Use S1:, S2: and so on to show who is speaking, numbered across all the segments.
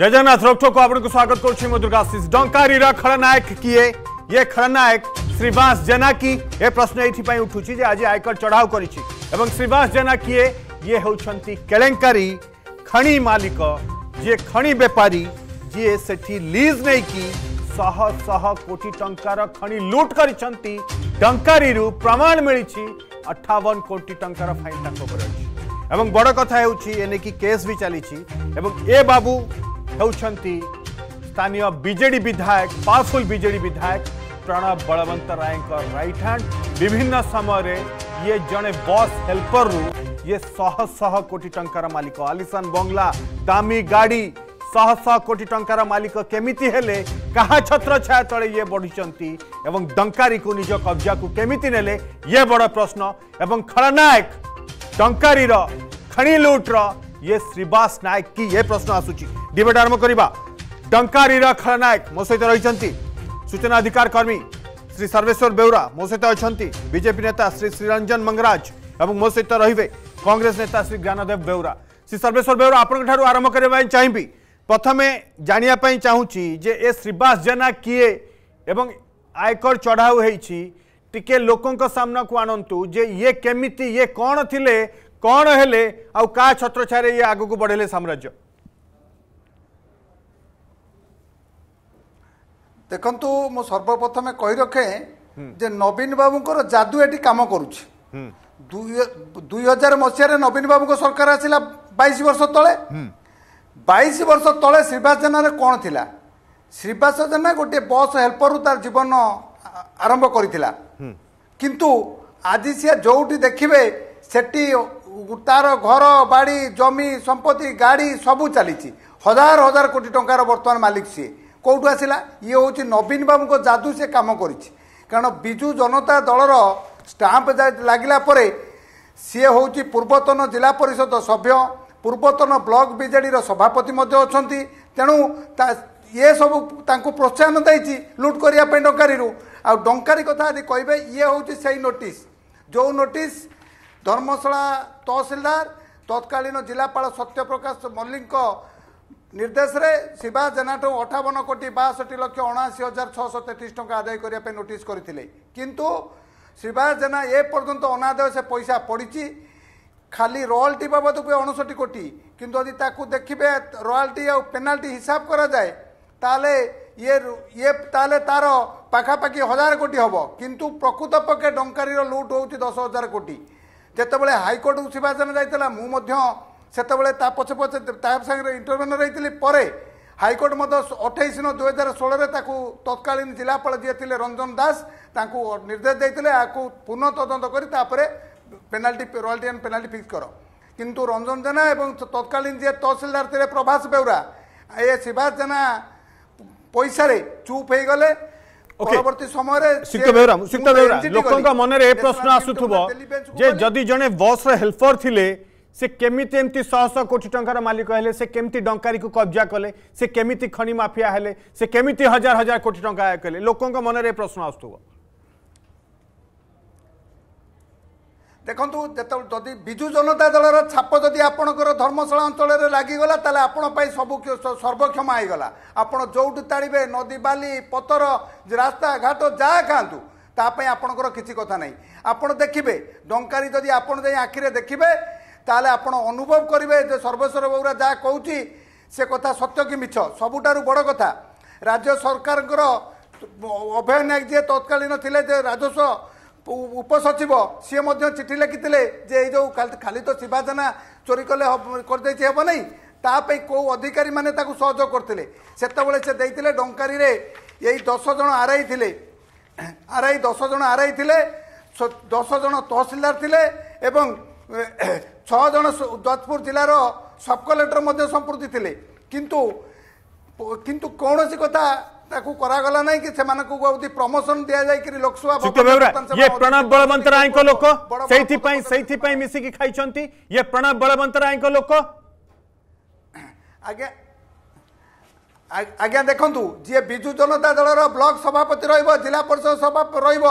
S1: जय जगन्नाथ रोकठोक आपको स्वागत कर दुर्गाशीष डंकारी खड़नायक किए ये खड़नायक श्रीवास जेना की ये प्रश्न ये उठू आज आयकर चढ़ाव कर श्रीवास जेना किए ये हूँ केलेंकारी खणी मालिक जी खणी बेपारी जी से लीज नहीं कि शह शह कोटी टकर खणी लुट कर डंकारी प्रमाण मिली अठावन कोटी टकर फाइन तक बड़ कथा होने की केस भी चली बाबू स्थानीय बीजेडी विधायक पावरफुल बीजेडी विधायक प्रणव बलवंत राय रईट हैंड विभिन्न समय रे ये जड़े बस हेल्पर रु ये शह शह कोटी टलिक मालिक बंगला दामी गाड़ी शह शह कोटी टलिक मालिक केमी कहाँ छत्र छाय तले ये बढ़ी डंकारी को निज कब्जा को केमी ने ये बड़ प्रश्न एवं खड़नायक टंकारीर खणी लुट्र ये श्रीवास नायक की ये प्रश्न आसुची डिबेट आरंभ करवा डंकारीर खलनायक मो सहित रही सूचना अधिकार कर्मी श्री सर्वेश्वर बेहरा मो सहित अच्छा बीजेपी नेता श्री श्रीरंजन मंगराज और मो सहित रे कंग्रेस नेता श्री ज्ञानदेव बेहरा श्री सर्वेश्वर बेहरा आप आरंभ करने चाहिए प्रथम जानापी चाहूँगी ए श्रीवास जेना किए एवं आयकर चढ़ाऊ टे लोकना को आणतु जे ये केमिंती ये कौन थी कौन है छत्र छाए ये आगे बढ़े साम्राज्य
S2: ଦେଖନ୍ତୁ ମୁଁ ସର୍ବପ୍ରଥମେ କହି ରଖେ ଯେ ନବୀନ ବାବୁଙ୍କର ଯାଦୁ ଏଠି କାମ କରୁଛି ଦୁଇ ହଜାର ମସିହାରେ ନବୀନ ବାବୁଙ୍କ ସରକାର ଆସିଲା ବାଇଶ ବର୍ଷ ତଳେ ବାଇଶ ବର୍ଷ ତଳେ ଶ୍ରୀବାସ ଜେନାରେ କ'ଣ ଥିଲା ଶ୍ରୀବାସ ଜେନା ଗୋଟିଏ ବସ୍ ହେଲ୍ପରରୁ ତାର ଜୀବନ ଆରମ୍ଭ କରିଥିଲା କିନ୍ତୁ ଆଜି ସିଏ ଯେଉଁଠି ଦେଖିବେ ସେଠି ତାର ଘର ବାଡ଼ି ଜମି ସମ୍ପତ୍ତି ଗାଡ଼ି ସବୁ ଚାଲିଛି ହଜାର ହଜାର କୋଟି ଟଙ୍କାର ବର୍ତ୍ତମାନ ମାଲିକ ସିଏ କେଉଁଠୁ ଆସିଲା ଇଏ ହେଉଛି ନବୀନ ବାବୁଙ୍କ ଯାଦୁ ସେ କାମ କରିଛି କାରଣ ବିଜୁ ଜନତା ଦଳର ଷ୍ଟାମ୍ପ ଲାଗିଲା ପରେ ସିଏ ହେଉଛି ପୂର୍ବତନ ଜିଲ୍ଲା ପରିଷଦ ସଭ୍ୟ ପୂର୍ବତନ ବ୍ଲକ ବିଜେଡ଼ିର ସଭାପତି ମଧ୍ୟ ଅଛନ୍ତି ତେଣୁ ଇଏ ସବୁ ତାଙ୍କୁ ପ୍ରୋତ୍ସାହନ ଦେଇଛି ଲୁଟ୍ କରିବା ପାଇଁ ଡଙ୍କାରୀରୁ ଆଉ ଡଙ୍କାରୀ କଥା ଯଦି କହିବେ ଇଏ ହେଉଛି ସେଇ ନୋଟିସ୍ ଯେଉଁ ନୋଟିସ୍ ଧର୍ମଶାଳା ତହସିଲଦାର ତତ୍କାଳୀନ ଜିଲ୍ଲାପାଳ ସତ୍ୟପ୍ରକାଶ ମଲ୍ଲିକଙ୍କ ନିର୍ଦ୍ଦେଶରେ ଶିବା ଜେନାଠୁ ଅଠାବନ କୋଟି ବାଷଠି ଲକ୍ଷ ଅଣାଅଶୀ ହଜାର ଛଅଶହ ତେତିଶ ଟଙ୍କା ଆଦାୟ କରିବା ପାଇଁ ନୋଟିସ୍ କରିଥିଲେ କିନ୍ତୁ ଶିବା ଜେନା ଏପର୍ଯ୍ୟନ୍ତ ଅନାଦାୟ ସେ ପଇସା ପଡ଼ିଛି ଖାଲି ରୟାଲ୍ଟି ବାବଦକୁ ଅଣଷଠି କୋଟି କିନ୍ତୁ ଯଦି ତାକୁ ଦେଖିବେ ରୟାଲ୍ଟି ଆଉ ପେନାଲ୍ଟି ହିସାବ କରାଯାଏ ତାହେଲେ ଇଏ ଇଏ ତାହେଲେ ତାର ପାଖାପାଖି ହଜାର କୋଟି ହେବ କିନ୍ତୁ ପ୍ରକୃତ ପକ୍ଷେ ଡଙ୍କାରୀର ଲୁଟ୍ ହେଉଛି ଦଶ ହଜାର କୋଟି ଯେତେବେଳେ ହାଇକୋର୍ଟକୁ ଶିବା ଜେନା ଯାଇଥିଲା ମୁଁ ମଧ୍ୟ ସେତେବେଳେ ତା ପଛେ ପଛେ ତା ସାଙ୍ଗରେ ଇଣ୍ଟରଭେନର୍ ହେଇଥିଲି ପରେ ହାଇକୋର୍ଟ ମଧ୍ୟ ଅଠେଇଶ ନଅ ଦୁଇ ହଜାର ଷୋହଳରେ ତାକୁ ତତ୍କାଳୀନ ଜିଲ୍ଲାପାଳ ଯିଏ ଥିଲେ ରଞ୍ଜନ ଦାସ ତାଙ୍କୁ ନିର୍ଦ୍ଦେଶ ଦେଇଥିଲେ ଏହାକୁ ପୁନଃ ତଦନ୍ତ କରି ତାପରେ penalty royalty and penalty fix କର କିନ୍ତୁ ରଞ୍ଜନ ଜେନା ଏବଂ ତତ୍କାଳୀନ ଯିଏ ତହସିଲଦାର ଥିଲେ ପ୍ରଭାସ ବେଉରା ଏ ଶିବାସ ଜେନା ପଇସାରେ ଚୁପ୍ ହେଇଗଲେ ପରବର୍ତ୍ତୀ ସମୟରେ ଲୋକଙ୍କ ମନରେ ଏ ପ୍ରଶ୍ନ ଆସୁଥିବ
S1: ଯେ ଯଦି ଜଣେ ବସ୍ର ହେଲ୍ପର ଥିଲେ ସେ କେମିତି ଏମିତି ଶହ ଶହ କୋଟି ଟଙ୍କାର ମାଲିକ ହେଲେ ସେ କେମିତି ଡଙ୍କାରୀକୁ କବ୍ଜା କଲେ ସେ କେମିତି ଖଣି ମାଫିଆ ହେଲେ ସେ କେମିତି ହଜାର ହଜାର କୋଟି ଟଙ୍କା ଆୟ କଲେ ଲୋକଙ୍କ ମନରେ ଏ ପ୍ରଶ୍ନ ଆସୁଥିବ
S2: ଦେଖନ୍ତୁ ଯେତେବେଳେ ଯଦି ବିଜୁ ଜନତା ଦଳର ଛାପ ଯଦି ଆପଣଙ୍କର ଧର୍ମଶାଳା ଅଞ୍ଚଳରେ ଲାଗିଗଲା ତାହେଲେ ଆପଣ ପାଇଁ ସବୁ ସର୍ବକ୍ଷମ ହେଇଗଲା ଆପଣ ଯେଉଁଠୁ ତାଳିବେ ନଦୀ ବାଲି ପଥର ରାସ୍ତାଘାଟ ଯାହା ଖାଆନ୍ତୁ ତା ପାଇଁ ଆପଣଙ୍କର କିଛି କଥା ନାହିଁ ଆପଣ ଦେଖିବେ ଡଙ୍କାରୀ ଯଦି ଆପଣ ଯାଇ ଆଖିରେ ଦେଖିବେ ତାହେଲେ ଆପଣ ଅନୁଭବ କରିବେ ଯେ ସର୍ବେଶ୍ୱର ବଉରା ଯାହା କହୁଛି ସେ କଥା ସତ୍ୟ କି ମିଛ ସବୁଠାରୁ ବଡ଼ କଥା ରାଜ୍ୟ ସରକାରଙ୍କର ଅଭୟନାୟକ ଯିଏ ତତ୍କାଳୀନ ଥିଲେ ଯେ ରାଜସ୍ୱ ଉପସଚିବ ସିଏ ମଧ୍ୟ ଚିଠି ଲେଖିଥିଲେ ଯେ ଏଇ ଯେଉଁ ଖାଲି ତ ଶିବା ଜେନା ଚୋରି କଲେ କରିଦେଇଛି ହେବ ନାହିଁ ତା ପାଇଁ କେଉଁ ଅଧିକାରୀମାନେ ତାକୁ ସହଯୋଗ କରିଥିଲେ ସେତେବେଳେ ସେ ଦେଇଥିଲେ ଡଙ୍କାରୀରେ ଏଇ ଦଶ ଜଣ ଆର୍ ଆଇ ଥିଲେ ଆର୍ ଆଇ ଦଶ ଜଣ ଆର୍ ଆଇ ଥିଲେ ଦଶ ଜଣ ତହସିଲଦାର ଥିଲେ ଏବଂ ଛଅଜଣ ଯାଜପୁର ଜିଲ୍ଲାର ସବ୍ କଲେକ୍ଟର ମଧ୍ୟ ସମ୍ପୃକ୍ତି ଥିଲେ କିନ୍ତୁ କିନ୍ତୁ କୌଣସି କଥା ତାକୁ କରାଗଲା ନାହିଁ କି ସେମାନଙ୍କୁ ପ୍ରମୋସନ ଦିଆଯାଇକି ଲୋକସଭା ସେଇଥିପାଇଁ
S1: ମିଶିକି ଖାଇଛନ୍ତି ଇଏ ଲୋକ
S2: ଆଜ୍ଞା ଆଜ୍ଞା ଦେଖନ୍ତୁ ଯିଏ ବିଜୁ ଜନତା ଦଳର ବ୍ଲକ ସଭାପତି ରହିବ ଜିଲ୍ଲା ପରିଷଦ ସଭା ରହିବ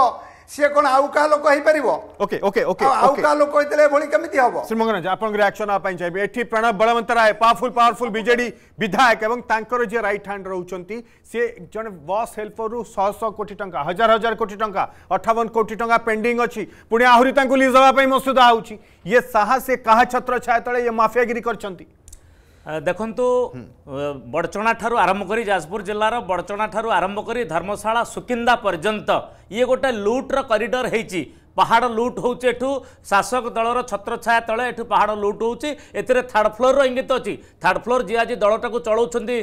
S2: সি কোণ আউ কাহা লোক হইপারিব
S1: ওকে ওকে ওকে আউ কাহা লোক হইলে এভাবে কেমিতি হব শ্রীমঙ্গরাজ আপনার রিয়াকশন নেওয়া চাইবি এটি প্রণব বলবন্ত রায় পাওয়ারফুল পাওয়ারফুল বিজেডি বিধায়ক এবং তাঁর যে রাইট হ্যান্ড রয়েছেন সি জন বস হেল্পর শহ শহ কোটি টঙ্কা হাজার হাজার কোটি টঙ্কা অঠাবন কোটি টঙ্কা পেন্ডিং অছি পুঁ আহরি তাঁর লিজ দেওয়া মসুদা হচ্ছে
S3: ইয়ে সাহা সে কাহা ছত্র ছায়া তলে ইয়ে মাফিয়াগিরি করছেন ଦେଖନ୍ତୁ ବଡ଼ଚଣାଠାରୁ ଆରମ୍ଭ କରି ଯାଜପୁର ଜିଲ୍ଲାର ବଡ଼ଚଣାଠାରୁ ଆରମ୍ଭ କରି ଧର୍ମଶାଳା ସୁକିନ୍ଦା ପର୍ଯ୍ୟନ୍ତ ଇଏ ଗୋଟେ ଲୁଟ୍ର କରିଡ଼ର ହେଇଛି পাহাড় লুট হচ্ছে এঠু শাসক দলর ছত্রছায়া তলে এঠু পাহাড় লুট হচ্ছে এতে থার্ড ফ্লোরর ইঙ্গিত অছি থার্ড ফ্লোর যে আজ দলটাকে চলাউছেন যে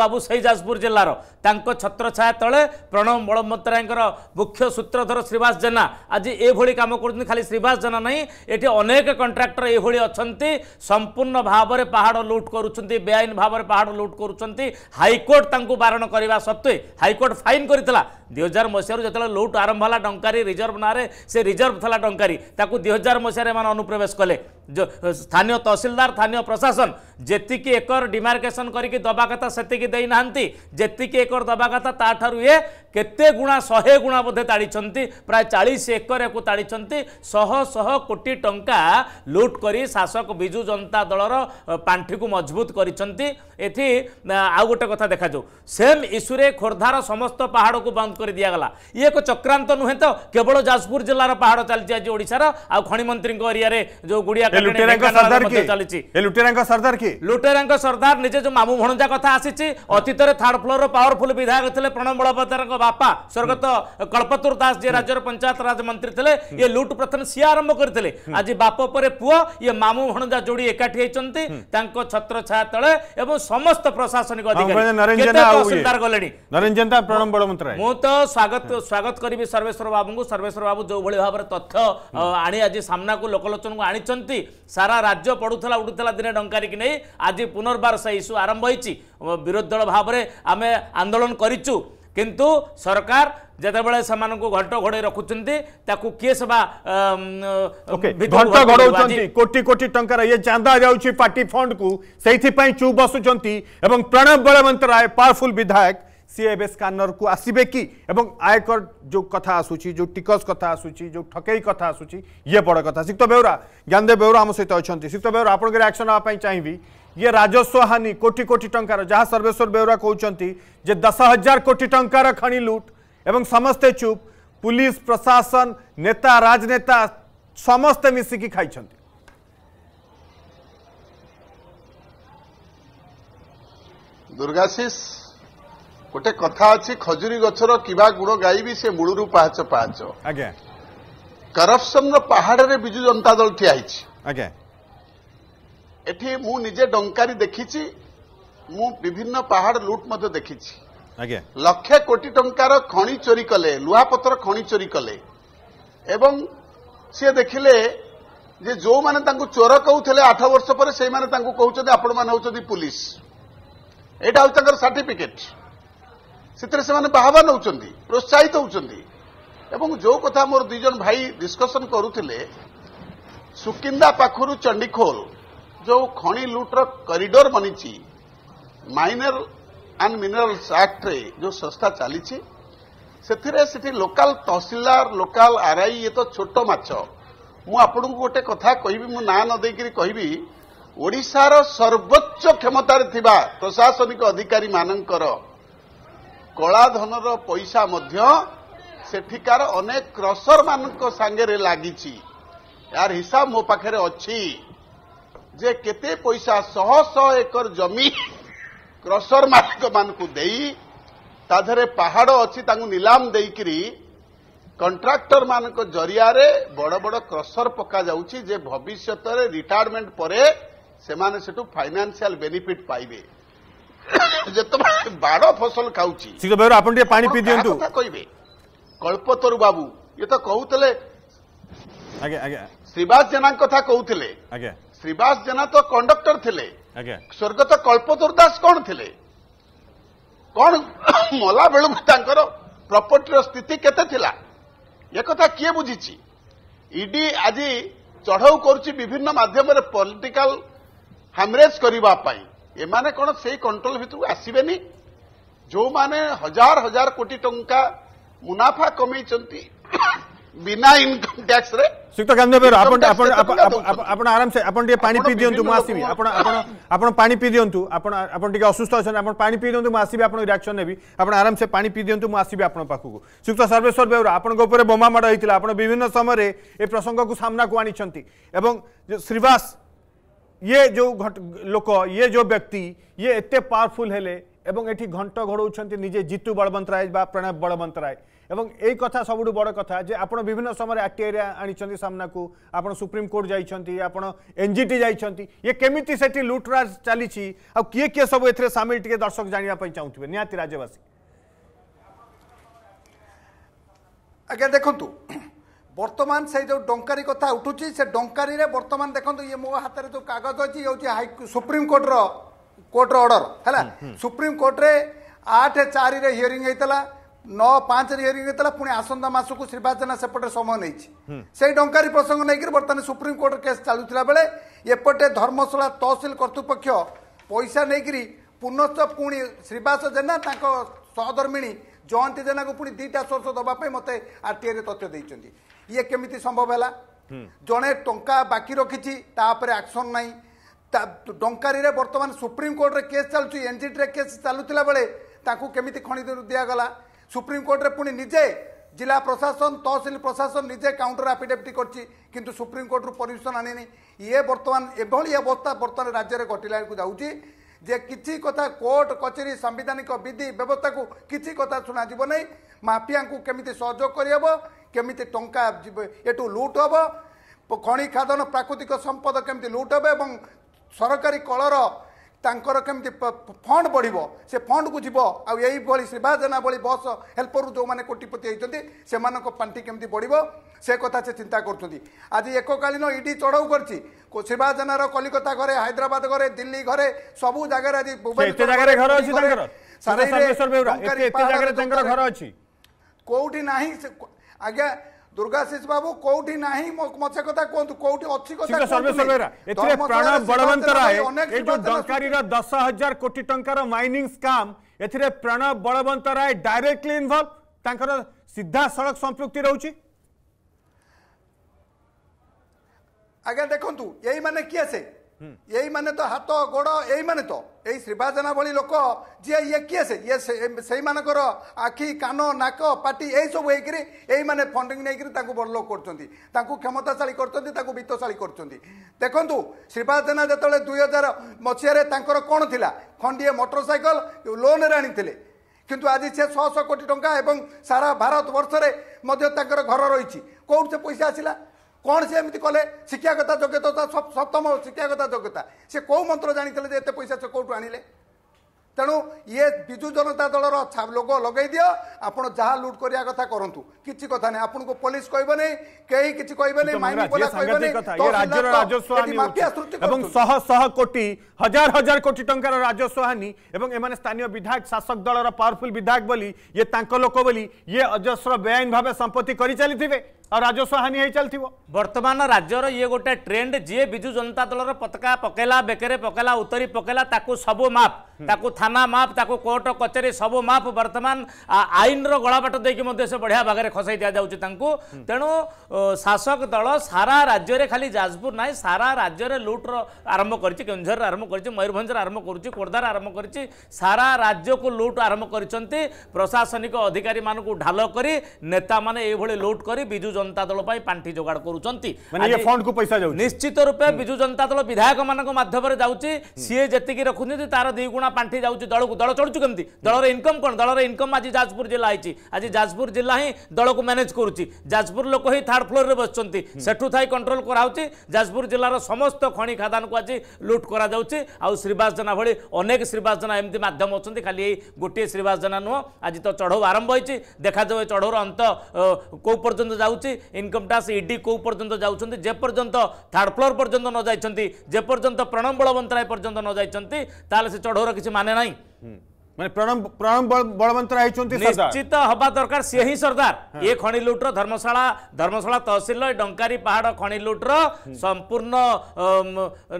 S3: বাবু সেই যাজপুর জেলার তাঙ্ক ছত্রছায়া তলে প্রণব বলবত্তরায়ঙ্কর মুখ্য সূত্রধর শ্রীবাস জেনা আজ এভাবে কাম করছেন খালি শ্রীবাস জেনা নাই এটি অনেক কন্ট্রাক্টর এভাবে অনেক সম্পূর্ণ ভাবে পাহাড় লুট করছেন বেআইন ভাবে পাহাড় লুট করছেন হাইকোর্ট তাঁকু বারণ করা সত্ত্বে হাইকোর্ট ফাইন করে দুই হাজার মশার যেত লুট আরম্ভ হল ডঙ্কারী রিজর্ভ নাঁরে সে রিজর্ভ ରିଜର୍ଭ ଥିଲା ଟଙ୍କାରୀ ତାକୁ ଦୁଇ ହଜାର ମସିହାରେ ଅନୁପ୍ରବେଶ କଲେ স্থানীয় তহসিলদার স্থানীয় প্রশাসন যেতিকি একর ডিমার্কেসন করিকি দবা কথা সেতিকি দেই না যেতিকি একর দবা কথা তাঠার ইয়ে কেতে গুণা শহে গুণা বোধে তাড়িছন্তি প্রায় চাশ একরকু তাড়িছন্তি শহ শহ কোটি টঙ্কা লুট করে শাসক বিজু জনতা দলর পাণ্ঠিকু মজবুত করেছেন এটি আউ গোটে কথা দেখা যাও সেম ইস্যুরে খোর্ধার সমস্ত পাহাড়কু বন্ধ করে দিয়াগলা ইয়ে এক চক্রান্ত নুহে তো কেবল যাজপুর জেলার পাহাড় চালছে আজ ওড়শার আউ খনিমন্ত্রী এরিয়ারে যে গুড়িয়া ଲୁଟେରାଙ୍କ ସର୍ଦ୍ଦାର କିଏ ଲୁଟେରାଙ୍କ ସର୍ଦ୍ଦାର ନିଜେ ଯୋଉ ମାମୁ ଭଣଜା କଥା ଆସିଛି ଅତୀତରେ ଥାର୍ଡ ଫ୍ଲୋରର ପାୱାରଫୁଲ ବିଧାୟକ ଥିଲେ ପ୍ରଣବ ବଳବତାରଙ୍କ ବାପା ସ୍ୱର୍ଗତ କଳ୍ପତୁର ଦାସ ଯିଏ ରାଜ୍ୟର ପଞ୍ଚାୟତରାଜ ମନ୍ତ୍ରୀ ଥିଲେ ଇଏ ଲୁଟ୍ ପ୍ରଥମେ ସିଏ ଆରମ୍ଭ କରିଥିଲେ ଆଜି ବାପ ପରେ ପୁଅ ଇଏ ମାମୁ ଭଣଜା ଯୋଡ଼ି ଏକାଠି ହେଇଛନ୍ତି ତାଙ୍କ ଛତ୍ର ଛାୟା ତଳେ ଏବଂ ସମସ୍ତ ପ୍ରଶାସନିକ ଅଧିକାରୀ ଗଲେଣି ମୁଁ ତ ସ୍ୱାଗତ ସ୍ୱାଗତ କରିବି ସର୍ବେଶ୍ୱର ବାବୁଙ୍କୁ ସର୍ବେଶ୍ୱର ବାବୁ ଯେଉଁଭଳି ଭାବରେ ତଥ୍ୟ ଆଣି ଆଜି ସାମ୍ନାକୁ ଲୋକଲୋଚନକୁ ଆଣିଛନ୍ତି সারা রাজ্য পড়ুলা উড়ুলা দিনে ডঙ্কারিকি নেই আজ পুনর্বার সে ইস্যু আরম্ভ হয়েছি বিরোধী দল ভাবে আমি আন্দোলন করছু কিন্তু সরকার যেতবে সে ঘট ঘোড়াই রাখুন তাকে কি সেবা ঘট ঘোড়াউচ্ছেন
S1: কোটি কোটি টঙ্কার ইয়ে চাঁদা যাচ্ছে পার্টি ফন্ড কু সেইপাই চুপ বসুচার এবং প্রণব বলবন্ত রায় পাওয়ারফুল বিধায়ক सी ए स्कानर को आसबे कि आयकर जो कथा आसूची जो टिकस कथा आसूची जो ठकई कथ आसूची ये बड़ कथा सिक्त बेहरा ज्ञानदेव बेहरा आम सहित अच्छा सिक्त बेहरा आप रियाक्शन नापी चाहिए ये राजस्व हानि कोटी कोटी टकर जहाँ सर्वेश्वर बेहरा कहते जे दस हजार कोटी टकर खणी लुट एवं समस्ते चुप पुलिस प्रशासन नेता राजनेता समस्ते मिसिकी खाई
S4: दुर्गाशीष ଗୋଟେ କଥା ଅଛି ଖଜୁରୀ ଗଛର କିବା ଗୁଣ ଗାଇବି ସେ ମୂଳରୁ ପାହାଚ ପାହାଚ ଆଜ୍ଞା କରପସନର ପାହାଡ଼ରେ ବିଜୁ ଜନତା ଦଳ ଠିଆ ହେଇଛି ଆଜ୍ଞା ଏଠି ମୁଁ ନିଜେ ଡଙ୍କାରି ଦେଖିଛି ମୁଁ ବିଭିନ୍ନ ପାହାଡ଼ ଲୁଟ୍ ମଧ୍ୟ ଦେଖିଛି ଆଜ୍ଞା ଲକ୍ଷେ କୋଟି ଟଙ୍କାର ଖଣି ଚୋରି କଲେ ଲୁହାପଥର ଖଣି ଚୋରି କଲେ ଏବଂ ସିଏ ଦେଖିଲେ ଯେ ଯେଉଁମାନେ ତାଙ୍କୁ ଚୋର କହୁଥିଲେ ଆଠ ବର୍ଷ ପରେ ସେଇମାନେ ତାଙ୍କୁ କହୁଛନ୍ତି ଆପଣମାନେ ହେଉଛନ୍ତି ପୁଲିସ ଏଇଟା ହେଉଛି ତାଙ୍କର ସାର୍ଟିଫିକେଟ୍ ସେଥିରେ ସେମାନେ ବାହାବା ନେଉଛନ୍ତି ପ୍ରୋତ୍ସାହିତ ହେଉଛନ୍ତି ଏବଂ ଯେଉଁ କଥା ମୋର ଦୁଇ ଜଣ ଭାଇ ଡିସ୍କସନ୍ କରୁଥିଲେ ସୁକିନ୍ଦା ପାଖରୁ ଚଣ୍ଡିଖୋଲ ଯେଉଁ ଖଣି ଲୁଟ୍ର କରିଡର ବନିଛି ମାଇନର ଆଣ୍ଡ ମିନେରାଲ୍ସ ଆକ୍ଟରେ ଯେଉଁ ସଂସ୍ଥା ଚାଲିଛି ସେଥିରେ ସେଠି ଲୋକାଲ ତହସିଲଦାର ଲୋକାଲ ଆର୍ଆଇ ଏ ତ ଛୋଟ ମାଛ ମୁଁ ଆପଣଙ୍କୁ ଗୋଟେ କଥା କହିବି ମୁଁ ନାଁ ନ ଦେଇକରି କହିବି ଓଡ଼ିଶାର ସର୍ବୋଚ୍ଚ କ୍ଷମତାରେ ଥିବା ପ୍ରଶାସନିକ ଅଧିକାରୀମାନଙ୍କର କଳାଧନର ପଇସା ମଧ୍ୟ ସେଠିକାର ଅନେକ କ୍ରସରମାନଙ୍କ ସାଙ୍ଗରେ ଲାଗିଛି ଏହାର ହିସାବ ମୋ ପାଖରେ ଅଛି ଯେ କେତେ ପଇସା ଶହ ଶହ ଏକର ଜମି କ୍ରସର ମାଲିକମାନଙ୍କୁ ଦେଇ ତା ଦେହରେ ପାହାଡ଼ ଅଛି ତାଙ୍କୁ ନିଲାମ ଦେଇକିରି କଣ୍ଟ୍ରାକ୍ଟରମାନଙ୍କ ଜରିଆରେ ବଡ଼ ବଡ଼ କ୍ରସର ପକାଯାଉଛି ଯେ ଭବିଷ୍ୟତରେ ରିଟାୟାରମେଣ୍ଟ ପରେ ସେମାନେ ସେଠୁ ଫାଇନାନ୍ସିଆଲ୍ ବେନିଫିଟ୍ ପାଇବେ ଯେତେବେଳେ ବାଡ଼ ଫସଲ ଖାଉଛି
S1: ଆପଣ ଟିକେ ପାଣି ପିଇ ଦିଅନ୍ତୁ
S4: କହିବେ କଳ୍ପତରୁ ବାବୁ ଇଏ ତ କହୁଥିଲେ ଶ୍ରୀବାସ ଜେନା କଥା କହୁଥିଲେ ଶ୍ରୀବାସ ଜେନା ତ କଣ୍ଡକ୍ଟର ଥିଲେ ସ୍ୱର୍ଗତ କଳ୍ପତରୁ ଦାସ କଣ ଥିଲେ କଣ ମଲା ବେଳକୁ ତାଙ୍କର ପ୍ରପର୍ଟିର ସ୍ଥିତି କେତେ ଥିଲା ଏକଥା କିଏ ବୁଝିଛି ଇଡି ଆଜି ଚଢ଼ଉ କରୁଛି ବିଭିନ୍ନ ମାଧ୍ୟମରେ ପଲିଟିକାଲ ହାମରେଜ କରିବା ପାଇଁ ଏମାନେ କ'ଣ ସେଇ କଣ୍ଟ୍ରୋଲ ଭିତରକୁ ଆସିବେନି ଯେଉଁମାନେ ହଜାର ହଜାର କୋଟି ଟଙ୍କା ମୁନାଫା କମେଇଛନ୍ତି ବିନା ଇନକମ୍ ଟ୍ୟାକ୍ସରେ
S1: ଶ୍ରୀଯୁକ୍ତ ଗାନ୍ଧୀବାବୁ ଆପଣ ଆପଣ ଆପଣ ଆରାମସେ ଆପଣ ଟିକେ ପାଣି ପିଇ ଦିଅନ୍ତୁ ମୁଁ ଆସିବି ଆପଣ ଆପଣ ଆପଣ ପାଣି ପିଇ ଦିଅନ୍ତୁ ଆପଣ ଆପଣ ଟିକେ ଅସୁସ୍ଥ ଅଛନ୍ତି ଆପଣ ପାଣି ପିଇ ଦିଅନ୍ତୁ ମୁଁ ଆସିବି ଆପଣଙ୍କ ରିଆକ୍ସନ୍ ନେବି ଆପଣ ଆରାମସେ ପାଣି ପିଇ ଦିଅନ୍ତୁ ମୁଁ ଆସିବି ଆପଣଙ୍କ ପାଖକୁ ଶ୍ରୀଯୁକ୍ତ ସର୍ବେଶ୍ୱର ବେହୁରା ଆପଣଙ୍କ ଉପରେ ବୋମାମାଡ଼ ହେଇଥିଲା ଆପଣ ବିଭିନ୍ନ ସମୟରେ ଏ ପ୍ରସଙ୍ଗକୁ ସାମ୍ନାକୁ ଆଣିଛନ୍ତି ଏବଂ ଶ୍ରୀବାସ ये जो घट लोक ये जो व्यक्ति ये एत पावरफुल है घंट घोड़ निजे जितु बलवंतराय प्रणव बलवंतराय एवं एक कथा सब बड़ कथा जे आप विभिन्न समय आर टी आई रे आमना को आप सुप्रीम कोर्ट जाइंट आपड़ एन जी टी जाइंट ये केमी से लुटरा चली किए किए सब ए सामिल टी दर्शक जानवाप चाहूबे निहाती राज्यवासी
S2: आज्ञा देखू বর্তমান সেই যে ডঙ্কারি কথা উঠুছি সে ডঙ্কারিরে বর্তমান দেখন্তু ইয়ে মো হাতের যে কাগজ অছি হচ্ছে হাই সুপ্রিমকোর্টর কোর্টর অর্ডর হ্যাঁ সুপ্রিমকোর্টরে আঠ চারিরে হিয়ারিং হয়েছিল নଅ ପାଞ୍ଚରେ ହିୟରିଂ ହେଇଥିଲା ପୁଣି ଆସନ୍ତା ମାସକୁ ଶ୍ରୀପାଦ ଜେନା ସେପଟେ ସମୟ ନେଇଛି ସେଇ ଟଙ୍କାରୀ ପ୍ରସଙ୍ଗ ନେଇକରି ବର୍ତ୍ତମାନ ସୁପ୍ରିମକୋର୍ଟ କେସ୍ ଚାଲୁଥିଲା ବେଳେ ଏପଟେ ଧର୍ମଶାଳା ତହସିଲ କର୍ତ୍ତୃପକ୍ଷ ପଇସା ନେଇକରି ପୁନଶ୍ଚ ପୁଣି ଶ୍ରୀବାସ ଜେନା ତାଙ୍କ ସହଧର୍ମିଣୀ ଜୟନ୍ତୀ ଜେନାକୁ ପୁଣି ଦୁଇଟା ସୋର୍ସ ଦେବା ପାଇଁ ମୋତେ ଆର୍ଟିଆଇରେ ତଥ୍ୟ ଦେଇଛନ୍ତି ଇଏ କେମିତି ସମ୍ଭବ ହେଲା ଜଣେ ଟଙ୍କା ବାକି ରଖିଛି ତା ଉପରେ ଆକ୍ସନ୍ ନାହିଁ ଡଙ୍କାରୀରେ ବର୍ତ୍ତମାନ ସୁପ୍ରିମକୋର୍ଟରେ କେସ୍ ଚାଲୁଛି ଏନ୍ଜିଟିରେ କେସ୍ ଚାଲୁଥିଲା ବେଳେ ତାଙ୍କୁ କେମିତି ଖଣି ଦିଆଗଲା ସୁପ୍ରିମକୋର୍ଟରେ ପୁଣି ନିଜେ ଜିଲ୍ଲା ପ୍ରଶାସନ ତହସିଲ ପ୍ରଶାସନ ନିଜେ କାଉଣ୍ଟର ଆଫିଡେଭିଟ୍ କରିଛି କିନ୍ତୁ ସୁପ୍ରିମକୋର୍ଟରୁ ପରମିସନ୍ ଆଣିନି ଇଏ ବର୍ତ୍ତମାନ ଏଭଳି ଅବସ୍ଥା ବର୍ତ୍ତମାନ ରାଜ୍ୟରେ ଘଟିଲା ବେଳକୁ ଯାଉଛି ଯେ କିଛି କଥା କୋର୍ଟ କଚେରୀ ସାମ୍ବିଧାନିକ ବିଧି ବ୍ୟବସ୍ଥାକୁ କିଛି କଥା ଶୁଣାଯିବ ନାହିଁ ମାଫିଆଙ୍କୁ କେମିତି ସହଯୋଗ କରିହେବ କେମିତି ଟଙ୍କା ଏଠୁ ଲୁଟ୍ ହେବ ଖଣି ଖାଦନ ପ୍ରାକୃତିକ ସମ୍ପଦ କେମିତି ଲୁଟ୍ ହେବ ଏବଂ ସରକାରୀ କଳର ତାଙ୍କର କେମିତି ଫଣ୍ଡ ବଢ଼ିବ ସେ ଫଣ୍ଡକୁ ଯିବ ଆଉ ଏଇଭଳି ଶିବା ଜେନା ଭଳି ବସ୍ ହେଲ୍ପରରୁ ଯେଉଁମାନେ କୋଟିପତି ହେଇଛନ୍ତି ସେମାନଙ୍କ ପାଣ୍ଠି କେମିତି ବଢ଼ିବ সে কথা সে চিন্তা করছেন আজ এককালীন ইডি চড়াও করছি শিবাজনার কলিকতা ঘরে হায়দ্রাবাদ ঘরে দিল্লি ঘরে সবু জায়গায় আজ কোটি না আজ্ঞা দুর্গাশিষ বাবু কোটি না মতে কথা কুহতু কোটি অছি কথা প্রণব বড়বন্ত রায় এই যে ডঙ্কারীর
S1: দশ হাজার কোটি টঙ্কার মাইনিং স্কাম এতে প্রণব বড়বন্ত রায় ডাইরেক্টলি ইনভলভ তাঁর সিধা
S2: সড়ক সম্পৃক্তি রয়েছে ଆଜ୍ଞା ଦେଖନ୍ତୁ ଏଇମାନେ କିଏ ସେ ଏଇମାନେ ତ ହାତ ଗୋଡ଼ ଏଇମାନେ ତ ଏଇ ଶ୍ରୀଭାଜନା ଭଳି ଲୋକ ଯିଏ ଇଏ କିଏ ସେ ଇଏ ସେଇମାନଙ୍କର ଆଖି କାନ ନାକ ପାଟି ଏଇସବୁ ହେଇକିରି ଏଇମାନେ ଫଣ୍ଡିଙ୍ଗ ନେଇକିରି ତାଙ୍କୁ ବଡ଼ ଲୋକ କରୁଛନ୍ତି ତାଙ୍କୁ କ୍ଷମତାଶାଳୀ କରୁଛନ୍ତି ତାଙ୍କୁ ବିତ୍ତଶାଳୀ କରୁଛନ୍ତି ଦେଖନ୍ତୁ ଶ୍ରୀଭାଜନା ଯେତେବେଳେ ଦୁଇ ହଜାର ମସିହାରେ ତାଙ୍କର କ'ଣ ଥିଲା ଖଣ୍ଡିଏ ମୋଟରସାଇକେଲ ଲୋନ୍ରେ ଆଣିଥିଲେ କିନ୍ତୁ ଆଜି ସେ ଛଅଶହ କୋଟି ଟଙ୍କା ଏବଂ ସାରା ଭାରତ ବର୍ଷରେ ମଧ୍ୟ ତାଙ୍କର ଘର ରହିଛି କେଉଁଠି ସେ ପଇସା ଆସିଲା କ'ଣ ସେ ଏମିତି କଲେ ଶିକ୍ଷାଗତ ଯୋଗ୍ୟତା ସପ୍ତମ ଶିକ୍ଷାଗତ ଯୋଗ୍ୟତା ସେ କେଉଁ ମନ୍ତ୍ର ଜାଣିଥିଲେ ଯେ ଏତେ ପଇସା ସେ କେଉଁଠୁ ଆଣିଲେ ତେଣୁ ଇଏ ବିଜୁ ଜନତା ଦଳର ଲୋଗୋ ଲଗେଇ ଦିଅ ଆପଣ ଯାହା ଲୁଟ୍ କରିବା କଥା କରନ୍ତୁ କିଛି କଥା ନାହିଁ ଆପଣଙ୍କୁ ପୋଲିସ କହିବନି କେହି କିଛି କହିବେନି
S1: ଏବଂ ଶହ ଶହ କୋଟି ହଜାର ହଜାର କୋଟି ଟଙ୍କାର ରାଜସ୍ୱ ହାନି ଏବଂ ଏମାନେ ସ୍ଥାନୀୟ ବିଧାୟକ ଶାସକ ଦଳର ପାୱାରଫୁଲ ବିଧାୟକ ବୋଲି ଇଏ ତାଙ୍କ ଲୋକ ବୋଲି ଇଏ ଅଜସ୍ର ବେଆଇନ
S3: ଭାବେ ସମ୍ପତ୍ତି କରି ଚାଲିଥିବେ राजस्व हानि हो बर्तमान राज्यर ये गोटे ट्रेंड जी विजु जनता दल पताका पकेला बेकरे पकेला उतरी पकेला सब मफ ତାକୁ ଥାନା ମାପ୍ ତାକୁ କୋର୍ଟ କଚେରୀ ସବୁ ମାପ୍ ବର୍ତ୍ତମାନ ଆଇନର ଗଳାବାଟ ଦେଇକି ମଧ୍ୟ ସେ ବଢ଼ିଆ ଭାଗରେ ଖସାଇ ଦିଆଯାଉଛି ତାଙ୍କୁ ତେଣୁ ଶାସକ ଦଳ ସାରା ରାଜ୍ୟରେ ଖାଲି ଯାଜପୁର ନାହିଁ ସାରା ରାଜ୍ୟରେ ଲୁଟ୍ର ଆରମ୍ଭ କରିଛି କେନ୍ଦୁଝରରେ ଆରମ୍ଭ କରିଛି ମୟୂରଭଞ୍ଜରେ ଆରମ୍ଭ କରୁଛି ଖୋର୍ଦ୍ଧାରେ ଆରମ୍ଭ କରିଛି ସାରା ରାଜ୍ୟକୁ ଲୁଟ୍ ଆରମ୍ଭ କରିଛନ୍ତି ପ୍ରଶାସନିକ ଅଧିକାରୀମାନଙ୍କୁ ଢାଲ କରି ନେତାମାନେ ଏଇଭଳି ଲୁଟ୍ କରି ବିଜୁ ଜନତା ଦଳ ପାଇଁ ପାଣ୍ଠି ଯୋଗାଡ଼ କରୁଛନ୍ତି ନିଶ୍ଚିତ ରୂପେ ବିଜୁ ଜନତା ଦଳ ବିଧାୟକମାନଙ୍କ ମାଧ୍ୟମରେ ଯାଉଛି ସିଏ ଯେତିକି ରଖୁଛନ୍ତି ତାର ଦୁଇଗୁଣ পাঠি যাচ্ছে দলক দল চড়ুছু কমিটি দলর ইনকম কোণ দলর ইনকম আজ যাজপুর জেলা হয়েছি আজ যাজপুর জেলা হি দলকু ম্যানেজ করুছি যাজপুর লোক হি থার্ড ফ্লোরে বসছেন সেঠু থাই কন্ট্রোল করা হচ্ছে যাজপুর জেলার সমস্ত খনি খাদানকু আজ লুট করা যাচ্ছে আশ্রীবাস জেনা ভাই অনেক শ্রীবাস জেনা এমতি মাধ্যম অনেক খালি এই গোটিয়ে শ্রীবাস জেনা নুহ আজ তো চড়াও আরম্ভ হয়েছে দেখা যাবে চড়াউর অন্ত কেউ পর্যন্ত যাচ্ছে ইনকম ট্যাক্স ইডি কেউ পর্যন্ত যাচ্ছেন যে পর্যন্ত থার্ড ফ্লোর পর্যন্ত ন যাই যে পর্যন্ত প্রণব বলবন্তরায় পর্যন্ত ন যাই তাহলে সে চড়াউর কিছু মানে নাই
S1: ମାନେ ପ୍ରଣବ ପ୍ରଣବ ବଳବନ୍ତ ହେଇଛନ୍ତି ନିଶ୍ଚିତ
S3: ହବା ଦରକାର ସିଏ ହିଁ ସର୍ଦ୍ଦାର ଇଏ ଖଣି ଲୁଟ୍ର ଧର୍ମଶାଳା ଧର୍ମଶାଳା ତହସିଲ ଡଙ୍କାରୀ ପାହାଡ଼ ଖଣି ଲୁଟ୍ର ସମ୍ପୂର୍ଣ୍ଣ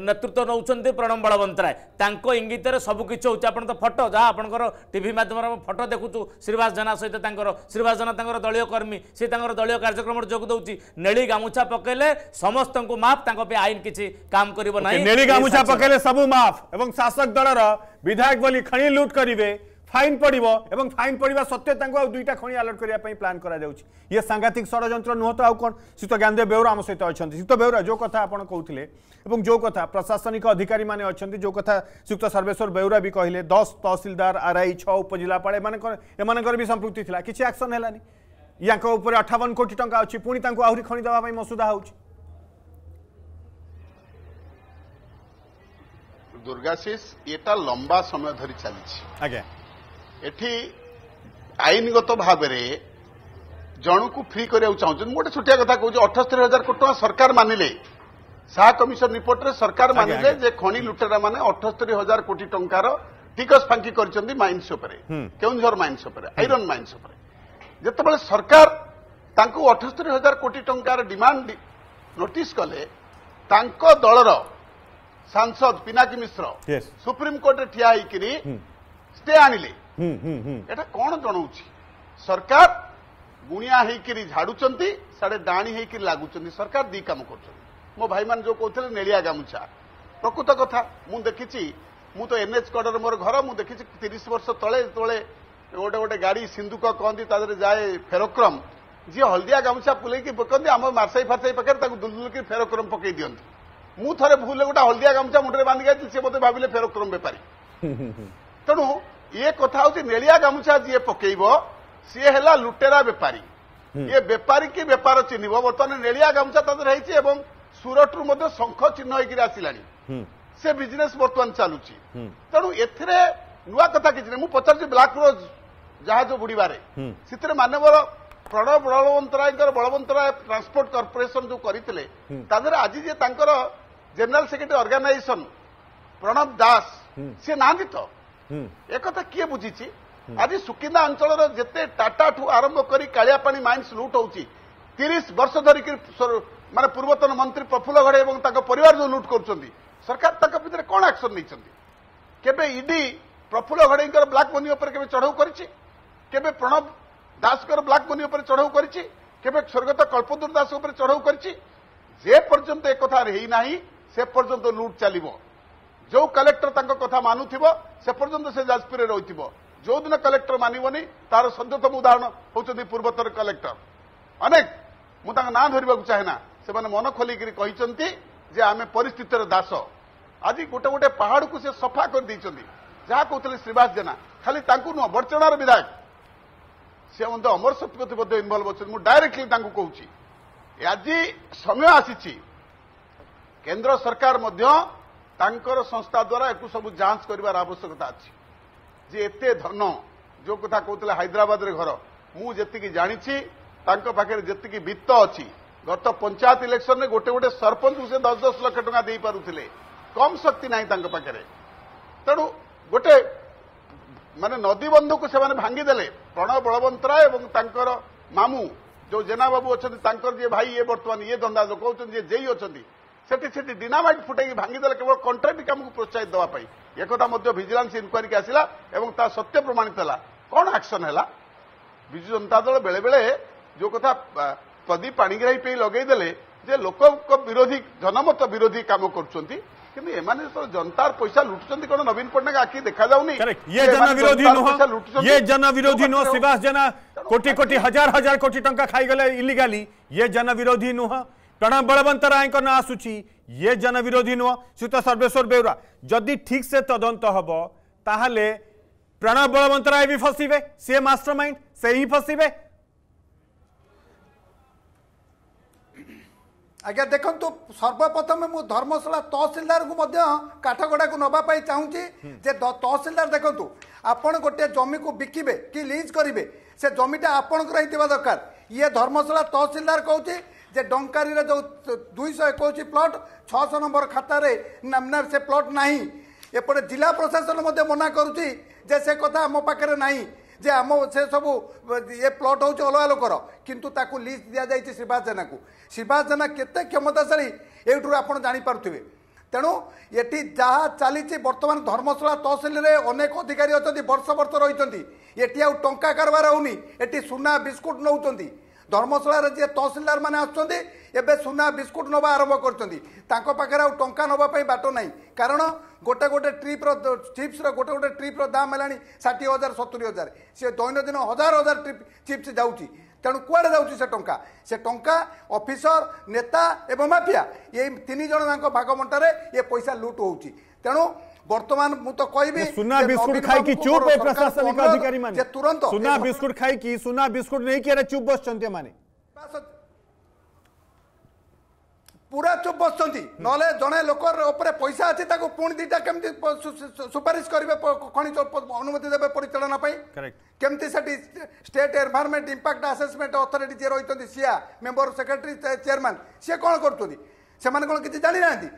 S3: ନେତୃତ୍ୱ ନେଉଛନ୍ତି ପ୍ରଣବ ବଳବନ୍ତରାୟ ତାଙ୍କ ଇଙ୍ଗିତରେ ସବୁକିଛି ହେଉଛି ଆପଣ ତ ଫଟୋ ଯାହା ଆପଣଙ୍କର ଟିଭି ମାଧ୍ୟମରେ ଆମେ ଫଟୋ ଦେଖୁଛୁ ଶ୍ରୀବାସ ଜେନା ସହିତ ତାଙ୍କର ଶ୍ରୀବାସ ଜେନା ତାଙ୍କର ଦଳୀୟ କର୍ମୀ ସେ ତାଙ୍କର ଦଳୀୟ କାର୍ଯ୍ୟକ୍ରମରେ ଯୋଗ ଦେଉଛି ନେଳି ଗାମୁଛା ପକାଇଲେ ସମସ୍ତଙ୍କୁ ମାଫ୍ ତାଙ୍କ ପାଇଁ ଆଇନ କିଛି କାମ କରିବ ନାହିଁ ନେଳି ଗାମୁଛା ପକାଇଲେ
S1: ସବୁ ମାଫ୍ ଏବଂ ଶାସକ ଦଳର ବିଧାୟକ ବୋଲି ଖଣି ଲୁଟ୍ କରିବେ फाइन पड़ो और फाइन पड़ा सत्वे दुईटा खणी आलर्ट करने प्लां कर ये सांघातिक षड़ नुहत तो आउ कौन सीत ज्ञानदेव बेहरा आम सहित अच्छा सीत बेहरा जो कथ आप कहते हैं जो कथ प्रशासनिक अधिकारी मैंने जो कथ श्रीयुक्त सर्वेश्वर बेहरा भी कहे दस तहसिलदार आर आई छजिलापा भी संप्रति था किसी आक्शन है यहाँ अठावन कोटी टाँग अच्छी पुणी आहरी खणी देवा मसुदा हो
S4: दुर्गाशीष ये लंबा समय धरी चली ଏଠି ଆଇନଗତ ଭାବରେ ଜଣକୁ ଫ୍ରି କରିବାକୁ ଚାହୁଁଛନ୍ତି ମୁଁ ଗୋଟେ ଛୋଟିଆ କଥା କହୁଛି ଅଠସ୍ତରୀ ହଜାର କୋଟି ଟଙ୍କା ସରକାର ମାନିଲେ ଶାହା କମିଶନ ରିପୋର୍ଟରେ ସରକାର ମାନିଲେ ଯେ ଖଣି ଲୁଟେରାମାନେ ଅଠସ୍ତରୀ ହଜାର କୋଟି ଟଙ୍କାର ଟିକସ ଫାଙ୍କି କରିଛନ୍ତି ମାଇନ୍ସ ଉପରେ କେଉଁଝର ମାଇନ୍ସ ଉପରେ ଆଇରନ୍ ମାଇନ୍ସ ଉପରେ ଯେତେବେଳେ ସରକାର ତାଙ୍କୁ ଅଠସ୍ତରୀ ହଜାର କୋଟି ଟଙ୍କାର ଡିମାଣ୍ଡ ନୋଟିସ୍ କଲେ ତାଙ୍କ ଦଳର ସାଂସଦ ପିନାକୀ ମିଶ୍ର ସୁପ୍ରିମକୋର୍ଟରେ ଠିଆ ହେଇକିରି ଷ୍ଟେ ଆଣିଲେ এটা କଣ ଜଣାଉଛି ସରକାର ଗୁଣିଆ ହେଇକିରି ଝାଡୁଛନ୍ତି ସାଡେ ଡାଣି ହେଇକିରି ଲାଗୁଛନ୍ତି ସରକାର ଦି କାମ କରୁଛନ୍ତି ମୋ ଭାଇମାନେ ଯୋଉ କହୁଥିଲେ ନେଳିଆ ଗାମୁଛା ପ୍ରକୃତ କଥା ମୁଁ ଦେଖିଛି ମୁଁ ତ ଏନ୍ଏଚ୍ କଡ଼ରେ ମୋର ଘର ମୁଁ ଦେଖିଛି ତିରିଶ ବର୍ଷ ତଳେ ଯେତେବେଳେ ଗୋଟେ ଗୋଟେ ଗାଡି ସିନ୍ଦୁକ କହନ୍ତି ତା ଦେହରେ ଯାଏ ଫେରୋକ୍ରମ ଯିଏ ହଳଦିଆ ଗାମୁଛା ପୁଲେଇକି ପକାନ୍ତି ଆମ ମାରସାଇ ଫାରସାଇ ପାଖରେ ତାକୁ ଦୁଲଦୁଲକି ଫେରୋକ୍ରମ ପକେଇ ଦିଅନ୍ତି ମୁଁ ଥରେ ଭୁଲରେ ଗୋଟେ ହଳଦିଆ ଗାମୁଛା ମୁଣ୍ଡରେ ବାନ୍ଧିକି ଆସିଲି ସେ ମୋତେ ଭାବିଲେ ଫେରୋକ୍ରମ ବେପାରୀ ତେଣୁ ଇଏ କଥା ହଉଛି ନେଳିଆ ଗାମୁଛା ଯିଏ ପକେଇବ ସିଏ ହେଲା ଲୁଟେରା ବେପାରୀ ଇଏ ବେପାରୀ କି ବେପାର ଚିହ୍ନିବ ବର୍ତ୍ତମାନ ନେଳିଆ ଗାମୁଛା ତା ଦେହରେ ହେଇଛି ଏବଂ ସୁରଟରୁ ମଧ୍ୟ ଶଙ୍ଖ ଚିହ୍ନ ହେଇକିରି ଆସିଲାଣି ସେ ବିଜନେସ୍ ବର୍ତ୍ତମାନ ଚାଲୁଛି ତେଣୁ ଏଥିରେ ନୂଆ କଥା କିଛି ନାହିଁ ମୁଁ ପଚାରୁଛି ବ୍ଲାକ୍ ରୋଜ ଜାହାଜ ବୁଡ଼ିବାରେ ସେଥିରେ ମାନ୍ୟବର ପ୍ରଣବ ବଳବନ୍ତ ରାୟଙ୍କର ବଳବନ୍ତ ରାୟ ଟ୍ରାନ୍ସପୋର୍ଟ କର୍ପୋରେସନ ଯୋଉ କରିଥିଲେ ତା ଦେହରେ ଆଜି ଯେ ତାଙ୍କର general secretary organisation Pranab Das ସେ ନାହାନ୍ତି ତ একথা কিয়ে বুঝিছি আজ সুকিন্দা অঞ্চলের যেতে টাটা ঠু আরম্ভ করে কালিয়াপাণি মাইন্স লুট হচ্ছে তিরিশ বর্ষ ধরিকি মানে পূর্বতন মন্ত্রী প্রফুল্ল ঘড়ে এবং তাঁর পরিবার যে লুট করছেন সরকার তাঁর ভিতরে কোণ আকশন নিয়েছেন কেবে ইডি প্রফুল্ল ঘড়েইঙ্কর ব্লাক মনি উপরে কেবে চড়াও করেছে কেবে প্রণব দাসঙ্কর ব্লাক মনি উপরে চড়াও করেছে কেবে স্বর্গত কল্পতরু দাস উপরে চড়াও করেছে যে পর্যন্ত একথার হই না সে পর্যন্ত লুট চালিব ଯେଉଁ କଲେକ୍ଟର ତାଙ୍କ କଥା ମାନୁଥିବ ସେ ପର୍ଯ୍ୟନ୍ତ ସେ ଯାଜପୁରରେ ରହିଥିବ ଯେଉଁଦିନ କଲେକ୍ଟର ମାନିବନି ତାର ସଦ୍ୟତମ ଉଦାହରଣ ହେଉଛନ୍ତି ପୂର୍ବତର କଲେକ୍ଟର ଅନେକ ମୁଁ ତାଙ୍କ ନାଁ ଧରିବାକୁ ଚାହେଁନା ସେମାନେ ମନ ଖୋଲିକରି କହିଛନ୍ତି ଯେ ଆମେ ପରିସ୍ଥିତିର ଦାସ ଆଜି ଗୋଟେ ଗୋଟେ ପାହାଡ଼କୁ ସେ ସଫା କରିଦେଇଛନ୍ତି ଯାହା କହୁଥିଲେ ଶ୍ରୀବାସ ଜେନା ଖାଲି ତାଙ୍କୁ ନୁହଁ ବର୍ଚଣାର ବିଧାୟକ ସେ ମଧ୍ୟ ଅମର ଶତପଥୀ ମଧ୍ୟ ଇନଭଲ୍ଭ ଅଛନ୍ତି ମୁଁ ଡାଇରେକ୍ଟଲି ତାଙ୍କୁ କହୁଛି ଆଜି ସମୟ ଆସିଛି କେନ୍ଦ୍ର ସରକାର ମଧ୍ୟ ତାଙ୍କର ସଂସ୍ଥା ଦ୍ୱାରା ଏକୁ ସବୁ ଯାଞ୍ଚ କରିବାର ଆବଶ୍ୟକତା ଅଛି ଯେ ଏତେ ଧନ ଯେଉଁ କଥା କହୁଥିଲେ ହାଇଦ୍ରାବାଦରେ ଘର ମୁଁ ଯେତିକି ଜାଣିଛି ତାଙ୍କ ପାଖରେ ଯେତିକି ବିତ୍ତ ଅଛି ଗତ ପଞ୍ଚାୟତ ଇଲେକ୍ସନରେ ଗୋଟେ ଗୋଟେ ସରପଞ୍ଚକୁ ସେ ଦଶ ଦଶ ଲକ୍ଷ ଟଙ୍କା ଦେଇପାରୁଥିଲେ କମ୍ ଶକ୍ତି ନାହିଁ ତାଙ୍କ ପାଖରେ ତେଣୁ ଗୋଟେ ମାନେ ନଦୀବନ୍ଧକୁ ସେମାନେ ଭାଙ୍ଗିଦେଲେ ପ୍ରଣବ ବଳବନ୍ତରାୟ ଏବଂ ତାଙ୍କର ମାମୁଁ ଯେଉଁ ଜେନାବାବୁ ଅଛନ୍ତି ତାଙ୍କର ଯିଏ ଭାଇ ଇଏ ବର୍ତ୍ତମାନ ଇଏ ଧନ୍ଦା ଲୋକ ହେଉଛନ୍ତି ଯିଏ ଜେଇ ଅଛନ୍ତି ସେଠି সেটি ডিনামাইট ଫୁଟେଇକି ଭାଙ୍ଗିଦେଲେ କେବଳ কন্ଟ୍ରାକ୍ଟ କାମକୁ ପ୍ରୋତ୍ସାହିତ ଦେବା ପାଇଁ ଏକଥା ମଧ୍ୟ ଭିଜିଲାନ୍ସ ଇନକ୍ୱାରିକି ଆସିଲା ଏବଂ ତା ସତ୍ୟ ପ୍ରମାଣିତ ହେଲା କ'ଣ ଆକ୍ସନ୍ ହେଲା ବିଜୁ ଜନତା ଦଳ ବେଳେବେଳେ ଯେଉଁ କଥା ପ୍ରଦୀପ ପାଣିଗ୍ରାହୀ ପେଇ ଲଗେଇଦେଲେ ଯେ ଲୋକଙ୍କ ବିରୋଧୀ ଜନମତ ବିରୋଧୀ କାମ କରୁଛନ୍ତି କିନ୍ତୁ ଏମାନେ ତ ଜନତାର ପଇସା ଲୁଟୁଛନ୍ତି କ'ଣ ନବୀନ ପଟ୍ଟନାୟକ ଆଖି ଦେଖାଯାଉନି ଇଏ ଜନବିରୋଧୀ ନୁହଁ ଇଏ
S1: ଜନବିରୋଧୀ ନୁହଁ ଶିବାସ ଜେନା କୋଟି କୋଟି ହଜାର ହଜାର କୋଟି ଟଙ୍କା ଖାଇଗଲେ ଇଲିଗାଲି ଇଏ ବିରୋଧୀ ନୁହଁ प्रणव बलवंत राय आसूसी ये जन विरोधी नुह श्रीत सर्वेश्वर बेहरा जदि ठीक से तदंत हम ताहले प्रणव बलवंत राय भी फसवे सी माइंड से ही फसवे
S2: आज्ञा देखु तो सर्वप्रथम मु धर्मशाला तहसिलदार को काठगड़ा को नापी चाहिए जे तहसिलदार देखु आप गोटे जमी को बिकबे कि लिज करेंगे से जमीटा आपण दरकार ये धर्मशाला तहसिलदार कहते যে ডঙ্কারীর ଯେଉଁ ଦୁଇଶହ ଏକୋଇଶ ପ୍ଲଟ୍ ଛଅଶହ ନମ୍ବର ଖାତାରେ ସେ ପ୍ଲଟ୍ ନାହିଁ ଏପଟେ ଜିଲ୍ଲା ପ୍ରଶାସନ ମଧ୍ୟ ମନା କରୁଛି ଯେ ସେ କଥା ଆମ ପାଖରେ ନାହିଁ ଯେ ଆମ ସେ ସବୁ ଏ ପ୍ଲଟ୍ ହେଉଛି ଅଲଗା ଲୋକର କିନ୍ତୁ ତାକୁ ଲିଷ୍ଟ ଦିଆଯାଇଛି ଶ୍ରୀବାସ ଜେନାକୁ ଶ୍ରୀବାସ ଜେନା କେତେ କ୍ଷମତାଶାଳୀ ଏଇଠାରୁ ଆପଣ ଜାଣିପାରୁଥିବେ ତେଣୁ ଏଠି ଯାହା ଚାଲିଛି ବର୍ତ୍ତମାନ ଧର୍ମଶାଳା ତହସିଲରେ ଅନେକ ଅଧିକାରୀ ଅଛନ୍ତି ବର୍ଷ ବର୍ଷ ରହିଛନ୍ତି ଏଠି ଆଉ ଟଙ୍କା କାରବାର ହେଉନି ଏଠି ସୁନା ବିସ୍କୁଟ୍ ନେଉଛନ୍ତି ଧର୍ମଶାଳାରେ ଯିଏ ତହସିଲଦାରମାନେ ଆସୁଛନ୍ତି ଏବେ ସୁନା ବିସ୍କୁଟ୍ ନେବା ଆରମ୍ଭ କରୁଛନ୍ତି ତାଙ୍କ ପାଖରେ ଆଉ ଟଙ୍କା ନେବା ପାଇଁ ବାଟ ନାହିଁ କାରଣ ଗୋଟେ ଗୋଟେ ଟ୍ରିପ୍ର ଚିପ୍ସର ଗୋଟେ ଗୋଟେ ଟ୍ରିପ୍ର ଦାମ୍ ହେଲାଣି ଷାଠିଏ ହଜାର ସତୁରି ହଜାର ସେ ଦୈନନ୍ଦିନ ହଜାର ହଜାର ଟ୍ରିପ୍ ଚିପ୍ସ ଯାଉଛି ତେଣୁ କୁଆଡ଼େ ଯାଉଛି ସେ ଟଙ୍କା ସେ ଟଙ୍କା ଅଫିସର ନେତା ଏବଂ ମାଫିଆ ଏଇ ତିନି ଜଣ ତାଙ୍କ ଭାଗବଣ୍ଟାରେ ଏ ପଇସା ଲୁଟ୍ ହେଉଛି ତେଣୁ বর্তমান মু তো কইবি সুনা বিস্কুট খাইকি চুপ এ প্রশাসনিক অধিকারী মানে যে তুরন্ত সুনা বিস্কুট খাইকি সুনা বিস্কুট নেই কি চুপ বসছন্তি মানে পুরা চুপ বসছন্তি নলে জনে লোকর উপরে পয়সা আছে তাকে পুনি দিটা কেমতি সুপারিশ করিবে খনি অনুমতি দেবে পরিচালনা পাই কেমতি সেটি state environment impact assessment authority যে রইছন্তি সিয়া মেম্বর সেক্রেটারি চেয়ারম্যান সে কোন করছন্তি ସେମାନେ କ'ଣ କିଛି ଜାଣିନାହାନ୍ତି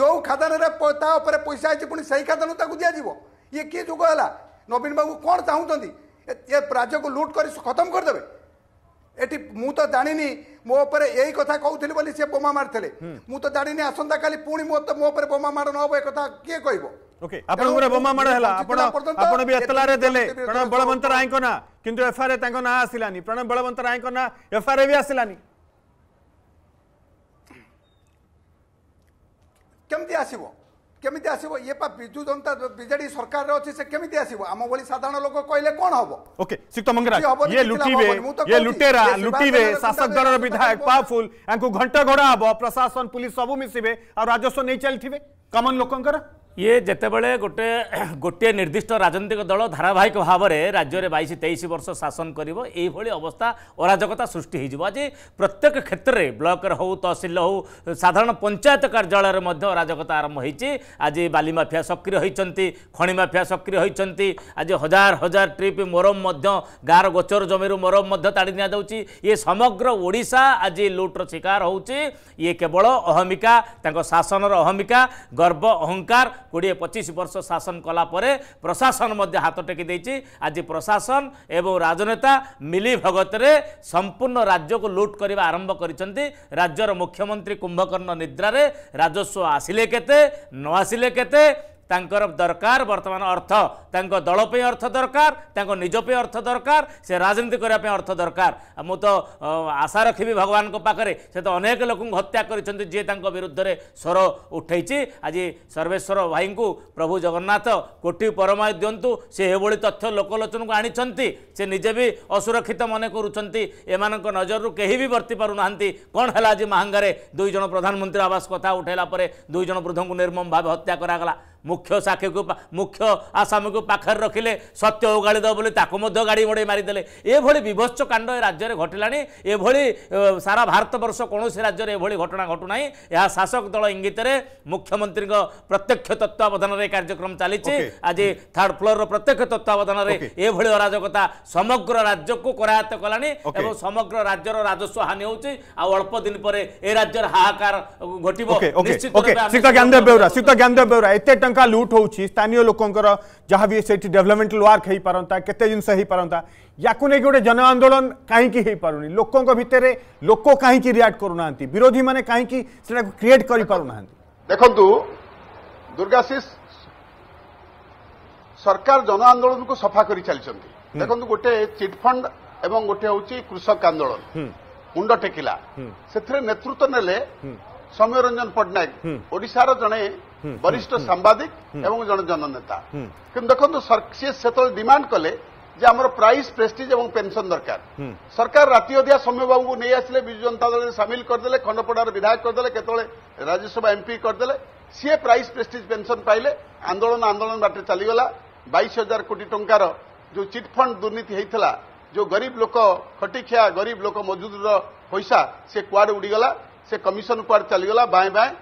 S2: ଯେଉଁ ଖାଦାନରେ ତା ଉପରେ ପଇସା ଅଛି ପୁଣି ସେହି ଖାଦାନ ତାକୁ ଦିଆଯିବ ଇଏ କିଏ ଯୁଗ ହେଲା ନବୀନ ବାବୁ କ'ଣ ଚାହୁଁଛନ୍ତି ଏ ରାଜ୍ୟକୁ ଲୁଟ୍ କରି ଖତମ କରିଦେବେ ଏଠି ମୁଁ ତ ଜାଣିନି ମୋ ଉପରେ ଏଇ କଥା କହୁଥିଲି ବୋଲି ସେ ବୋମା ମାରିଥିଲେ ମୁଁ ତ ଜାଣିନି ଆସନ୍ତାକାଲି ପୁଣି ମୋ ଉପରେ ବୋମା ମାଡ଼ ନ ହବ ଏ କଥା କିଏ କହିବ ଓକେ ଆପଣଙ୍କର ବୋମା ମାଡ଼ ହେଲା ଆପଣ ଆପଣ ବି ଏତଲାରେ ଦେଲେ ପ୍ରଣବ ବଳବନ୍ତ
S1: ରାୟଙ୍କ ନାଁ କିନ୍ତୁ ଏଫଆଇଆର ତାଙ୍କ ନାଁ ଆସିଲାନି ପ୍ରଣବ ବଳବନ୍ତ ରାୟଙ୍କ
S2: ନାଁ ଏଫଆଇଆର ବି ଆସିଲାନି কেমিতি আসব কেমিতি আসব ইয়ে পা বিজু জনতা বিজেডি সরকারের অছি সে কেমিতি আসব আম বলি সাধারণ লোক কইলে কোন হব
S1: ওকে সিক্ত মঙ্গরা ইয়ে লুটিবে ইয়ে লুটেরা লুটিবে শাসক দলর বিধায়ক পাওয়ারফুল আঙ্কু ঘন্টা ঘোড়া হব প্রশাসন পুলিশ সব মিশিবে
S3: আর রাজস্ব নেই চলতিবে কমন লোকঙ্কর ଇଏ ଯେତେବେଳେ ଗୋଟେ ଗୋଟିଏ ନିର୍ଦ୍ଦିଷ୍ଟ ରାଜନୈତିକ ଦଳ ଧାରାବାହିକ ଭାବରେ ରାଜ୍ୟରେ ବାଇଶ ତେଇଶ ବର୍ଷ ଶାସନ କରିବ ଏଇଭଳି ଅବସ୍ଥା ଅରାଜକତା ସୃଷ୍ଟି ହୋଇଯିବ ଆଜି ପ୍ରତ୍ୟେକ କ୍ଷେତ୍ରରେ ବ୍ଲକରେ ହେଉ ତହସିଲ ହେଉ ସାଧାରଣ ପଞ୍ଚାୟତ କାର୍ଯ୍ୟାଳୟରେ ମଧ୍ୟ ଅରାଜକତା ଆରମ୍ଭ ହୋଇଛି ଆଜି ବାଲି ମାଫିଆ ସକ୍ରିୟ ହୋଇଛନ୍ତି ଖଣି ମାଫିଆ ସକ୍ରିୟ ହୋଇଛନ୍ତି ଆଜି ହଜାର ହଜାର ଟ୍ରିପ୍ ମୋରମ ମଧ୍ୟ ଗାଁର ଗୋଚର ଜମିରୁ ମୋରମ ମଧ୍ୟ ତାଡ଼ି ନିଆଯାଉଛି ଇଏ ସମଗ୍ର ଓଡ଼ିଶା ଆଜି ଲୁଟ୍ର ଶିକାର ହେଉଛି ଇଏ କେବଳ ଅହମିକା ତାଙ୍କ ଶାସନର ଅହମିକା ଗର୍ବ ଅହଙ୍କାର କୋଡ଼ିଏ ପଚିଶ ବର୍ଷ ଶାସନ କଲାପରେ ପ୍ରଶାସନ ମଧ୍ୟ ହାତ ଟେକି ଦେଇଛି ଆଜି ପ୍ରଶାସନ ଏବଂ ରାଜନେତା ମିଲିଭଗତରେ ସମ୍ପୂର୍ଣ୍ଣ ରାଜ୍ୟକୁ ଲୁଟ୍ କରିବା ଆରମ୍ଭ କରିଛନ୍ତି ରାଜ୍ୟର ମୁଖ୍ୟମନ୍ତ୍ରୀ କୁମ୍ଭକର୍ଣ୍ଣ ନିଦ୍ରାରେ ରାଜସ୍ୱ ଆସିଲେ କେତେ ନ ଆସିଲେ କେତେ तर दरकार वर्तमान अर्थ दल पे अर्थ दरकार निज पे अर्थ दरकार सि राजनीति अर्थ दरकार म तो आशा भगवान को पाकरे से तो अनेक लोक को हत्या जे गरिन्छ विरुद्ध रे स्वर उठै छी आज सर्वेश्वर भाई को प्रभु जगन्नाथ परमाय को से दिए बोली तथ्य लोकलोचन को लोकलोचनको से निजे भी असुरक्षित मनकुन चाहिँ एमा नजरु केही भी बर्ती पारु नाहंती कोन हला पाउँदै कन् दुई दुईजना प्रधानमंत्री आवास कथा उठैला परे दुई उठालाप वृद्ध को निर्मम भावे हत्या गरागला ମୁଖ୍ୟ ସାକ୍ଷୀକୁ ମୁଖ୍ୟ ଆସାମକୁ ପାଖରେ ରଖିଲେ ସତ୍ୟ ଓଗାଳି ଦେବ ବୋଲି ତାକୁ ମଧ୍ୟ ଗାଡ଼ି ମଡ଼େଇ ମାରିଦେଲେ ଏଭଳି ବିଭତ୍ସ କାଣ୍ଡ ଏ ରାଜ୍ୟରେ ଘଟିଲାଣି ଏଭଳି ସାରା ଭାରତବର୍ଷ କୌଣସି ରାଜ୍ୟରେ ଏଭଳି ଘଟଣା ଘଟୁନାହିଁ ଏହା ଶାସକ ଦଳ ଇଙ୍ଗିତରେ ମୁଖ୍ୟମନ୍ତ୍ରୀଙ୍କ ପ୍ରତ୍ୟକ୍ଷ ତତ୍ତ୍ୱାବଧାନରେ କାର୍ଯ୍ୟକ୍ରମ ଚାଲିଛି ଆଜି ଥାର୍ଡ ଫ୍ଲୋରର ପ୍ରତ୍ୟକ୍ଷ ତତ୍ତ୍ୱାବଧାନରେ ଏଭଳି ଅରାଜକତା ସମଗ୍ର ରାଜ୍ୟକୁ କରାୟତ୍ତ କଲାଣି ଏବଂ ସମଗ୍ର ରାଜ୍ୟର ରାଜସ୍ୱ ହାନି ହେଉଛି ଆଉ ଅଳ୍ପ ଦିନ ପରେ ଏ ରାଜ୍ୟରେ ହାହାକାର ଘଟିବ
S1: ନିଶ୍ଚିତ टाँचा लुट हो स्थानीय लोकंर जहाँ भी सही डेभलपमेंटाल वार्क हो पारता के जिनस या को या गोटे जन आंदोलन कहीं पारे लोकों भितर लोक कहीं रियाक्ट करूना विरोधी मैंने कहीं क्रिएट कर पारना
S4: देखु दुर्गाशीष सरकार जन आंदोलन को सफा कर चलते देखो गोटे चिटफंड गोटे हूँ कृषक आंदोलन मुंड टेकिला से नेतृत्व नेले सौम्यरंजन पट्टनायक ओडार जड़े বরিষ্ঠ সাংবাদিক এবং জন জননেতা কিন্তু দেখুন সে সেতবে ডিমান্ড কলে যে আমার প্রাইস প্রেস্টিজ এবং পেনশন দরকার সরকার রাতি অধিয়া সৌম্যবাবু নিয়ে আসলে বিজু জনতা দলের সামিল করেদেলে খণ্ডপড়ার বিধায়ক করেদেলে কেতবে রাজ্যসভা এমপি করেদেলে সি প্রাইস প্রেস্টিজ পেনশন পাইলে আন্দোলন আন্দোলন বাটে চালগলা বাইশ হাজার কোটি টঙ্কার যে চিটফন্ড দুর্নীতি হয়েছিল যে গরিব লোক খটিখিয়া গরিব লোক মজুদর পয়সা সে কুয়াড়ে উড়িগলা সে কমিশন কুয়াড়ে চালগলা বাঁয়ে বাঁয়ে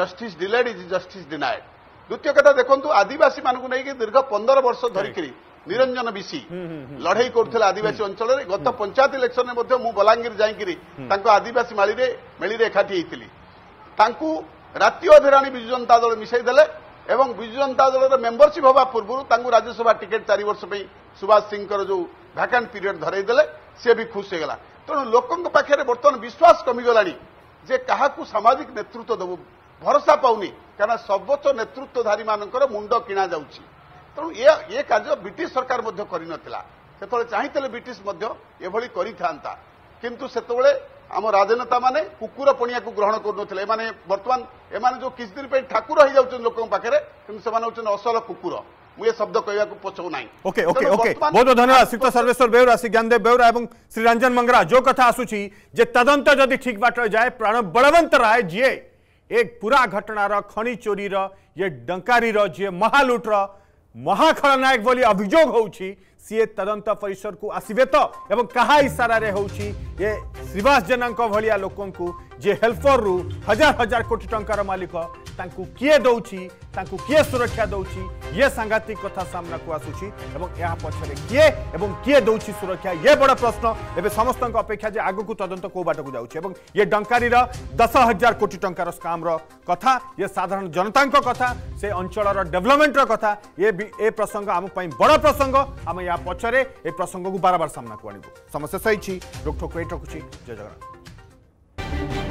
S4: justice delayed is justice denied ଦ୍ୱିତୀୟ କଥା ଦେଖନ୍ତୁ ଆଦିବାସୀମାନଙ୍କୁ ନେଇକି ଦୀର୍ଘ ପନ୍ଦର ବର୍ଷ ଧରିକିରି ନିରଞ୍ଜନ ବିସି ଲଢେଇ କରୁଥିଲେ ଆଦିବାସୀ ଅଞ୍ଚଳରେ ଗତ ପଞ୍ଚାୟତ ଇଲେକ୍ସନରେ ମଧ୍ୟ ମୁଁ ବଲାଙ୍ଗୀର ଯାଇକିରି ତାଙ୍କ ଆଦିବାସୀ ମାଳିରେ ମେଳିରେ ଏକାଠି ହେଇଥିଲି ତାଙ୍କୁ ରାତି ଅଭିରାଣୀ ବିଜୁ ଜନତା ଦଳ ମିଶାଇ ଦେଲେ ଏବଂ ବିଜୁ ଜନତା ଦଳର ମେମ୍ବରସିପ୍ ହେବା ପୂର୍ବରୁ ତାଙ୍କୁ ରାଜ୍ୟସଭା ଟିକେଟ୍ ଚାରି ବର୍ଷ ପାଇଁ ସୁଭାଷ ସିଂଙ୍କର ଯେଉଁ ଭ୍ୟାକାଣ୍ଟ ପିରିୟଡ୍ ଧରାଇ ଦେଲେ ସିଏ ବି ଖୁସି ହେଇଗଲା ତେଣୁ ଲୋକଙ୍କ ପାଖରେ ବର୍ତ୍ତମାନ ବିଶ୍ୱାସ କମିଗଲାଣି ଯେ କାହାକୁ ସାମାଜିକ ନେତୃତ୍ୱ ଦେବୁ ভরসা পাউনি କାରଣ ସର୍ବୋଚ୍ଚ ନେତୃତ୍ୱଧାରୀମାନଙ୍କର ମୁଣ୍ଡ କିଣାଯାଉଛି ତେଣୁ ଏ ଏ କାର୍ଯ୍ୟ ବ୍ରିଟିଶ ସରକାର ମଧ୍ୟ କରିନଥିଲା ସେତେବେଳେ ଚାହିଁଥିଲେ ବ୍ରିଟିଶ ମଧ୍ୟ ଏଭଳି କରିଥାନ୍ତା କିନ୍ତୁ ସେତେବେଳେ ଆମ ରାଜନେତାମାନେ କୁକୁର ପଣିଆକୁ ଗ୍ରହଣ କରୁନଥିଲେ ଏମାନେ ବର୍ତ୍ତମାନ ଏମାନେ ଯେଉଁ କିଛି ଦିନ ପାଇଁ ଠାକୁର ହେଇଯାଉଛନ୍ତି ଲୋକଙ୍କ ପାଖରେ କିନ୍ତୁ ସେମାନେ ହେଉଛନ୍ତି ଅସଲ କୁକୁର ମୁଁ ଏ ଶବ୍ଦ କହିବାକୁ ପଛଉ ନାହିଁ ଓକେ ଓକେ ଓକେ ବହୁତ ଧନ୍ୟବାଦ
S1: ଶ୍ରୀତ ସର୍ବେଶ୍ୱର ବେଉରା ଶ୍ରୀ ଜ୍ଞାନଦେବ ବେଉରା ଏବଂ ଶ୍ରୀ ରଞ୍ଜନ ମଙ୍ଗରା ଯେଉଁ କଥା ଆସୁଛି ଯେ ତଦନ୍ତ ଯଦି ଠିକ୍ ବାଟରେ ଯାଏ ପ୍ରାଣ ବଳବନ୍ତ ରାୟ ଯିଏ एक पूरा घटनार खनि चोरीर ये डंकारीर जी महालुट्र ମହାଖଳନାୟକ ବୋଲି ଅଭିଯୋଗ ହେଉଛି ସିଏ ତଦନ୍ତ ପରିସରକୁ ଆସିବେ ତ ଏବଂ କାହା ଇସାରାରେ ହେଉଛି ଏ ଶ୍ରୀବାସ ଜେନାଙ୍କ ଭଳିଆ ଲୋକଙ୍କୁ ଯିଏ ହେଲ୍ପରରୁ ହଜାର ହଜାର କୋଟି ଟଙ୍କାର ମାଲିକ ତାଙ୍କୁ କିଏ ଦେଉଛି ତାଙ୍କୁ କିଏ ସୁରକ୍ଷା ଦେଉଛି ଇଏ ସାଂଘାତିକ କଥା ସାମ୍ନାକୁ ଆସୁଛି ଏବଂ ଏହା ପଛରେ କିଏ ଏବଂ କିଏ ଦେଉଛି ସୁରକ୍ଷା ଇଏ ବଡ଼ ପ୍ରଶ୍ନ ଏବେ ସମସ୍ତଙ୍କ ଅପେକ୍ଷା ଯେ ଆଗକୁ ତଦନ୍ତ କେଉଁ ବାଟକୁ ଯାଉଛି ଏବଂ ଇଏ ଡଙ୍କାରୀର ଦଶ ହଜାର କୋଟି ଟଙ୍କାର ସ୍କାମ୍ର କଥା ଇଏ ସାଧାରଣ ଜନତାଙ୍କ କଥା ସେ ଅଞ୍ଚଳର ଡେଭଲପମେଣ୍ଟର କଥା ଏ ଏ ପ୍ରସଙ୍ଗ ଆମ ପାଇଁ ବଡ଼ ପ୍ରସଙ୍ଗ ଆମେ ଏହା ପଛରେ ଏ ପ୍ରସଙ୍ଗକୁ ବାରବାର ସାମ୍ନାକୁ ଆଣିବୁ ସମସ୍ୟା ସହିଛି ରୋକଠୋକ ଏଇଠି ରଖୁଛି ଜୟ ଜଗନ୍ନାଥ